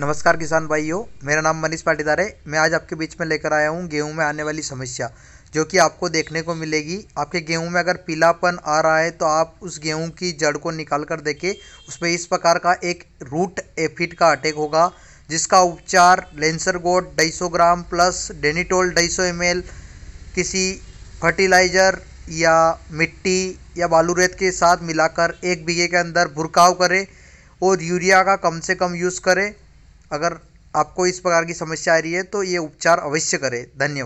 नमस्कार किसान भाइयों मेरा नाम मनीष पाटीदार है मैं आज आपके बीच में लेकर आया हूँ गेहूँ में आने वाली समस्या जो कि आपको देखने को मिलेगी आपके गेहूँ में अगर पीलापन आ रहा है तो आप उस गेहूँ की जड़ को निकाल कर देखें उस पर इस प्रकार का एक रूट एफिट का अटैक होगा जिसका उपचार लेंसर गोड ढाई ग्राम प्लस डेनीटोल ढाई सौ किसी फर्टिलाइज़र या मिट्टी या बालू रेत के साथ मिलाकर एक बीघे के अंदर भुरकाव करें और यूरिया का कम से कम यूज़ करें अगर आपको इस प्रकार की समस्या आ रही है तो ये उपचार अवश्य करें धन्यवाद